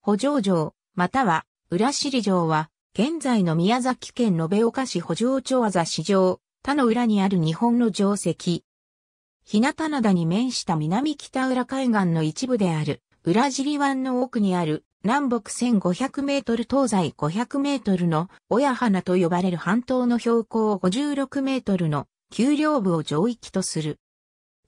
補助城、または、浦尻城は、現在の宮崎県延岡市補助町あざ市場、他の裏にある日本の城跡。日向灘に面した南北浦海岸の一部である、浦尻湾の奥にある、南北1500メートル東西500メートルの親花と呼ばれる半島の標高56メートルの丘陵部を上域とする。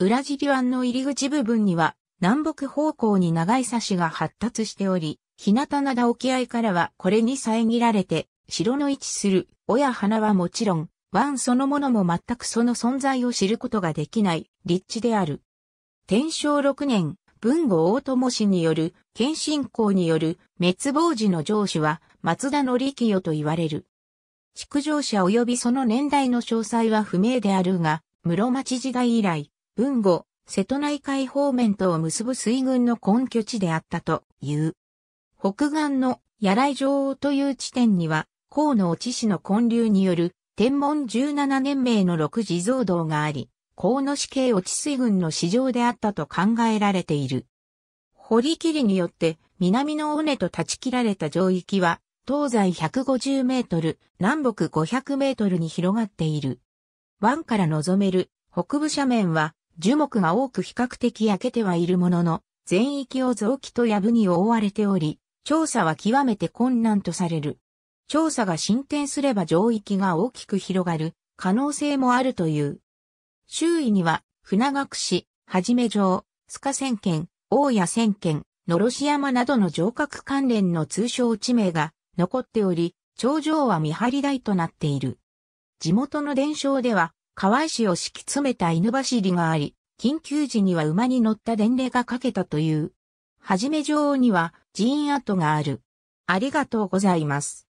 裏尻湾の入り口部分には南北方向に長い差しが発達しており、日向灘沖合からはこれに遮られて、城の位置する尾や花はもちろん、湾そのものも全くその存在を知ることができない立地である。天正6年、文後大友氏による、謙信公による滅亡時の上司は松田則清と言われる。築城者及びその年代の詳細は不明であるが、室町時代以来、文後、瀬戸内海方面とを結ぶ水軍の根拠地であったという。北岸の野来城という地点には、河野地市の建立による天文17年名の六地蔵道があり、河野市系落水軍の市場であったと考えられている。堀切りによって南の尾根と断ち切られた上域は、東西150メートル、南北500メートルに広がっている。湾から望める北部斜面は樹木が多く比較的焼けてはいるものの、全域を雑木とぶに覆われており、調査は極めて困難とされる。調査が進展すれば上域が大きく広がる可能性もあるという。周囲には、船隠し、はじめ城、須賀千軒、大谷千軒、のろし山などの城郭関連の通称地名が残っており、頂上は見張り台となっている。地元の伝承では、河合市を敷き詰めた犬走りがあり、緊急時には馬に乗った伝令がかけたという。はじめ女王には寺院跡がある。ありがとうございます。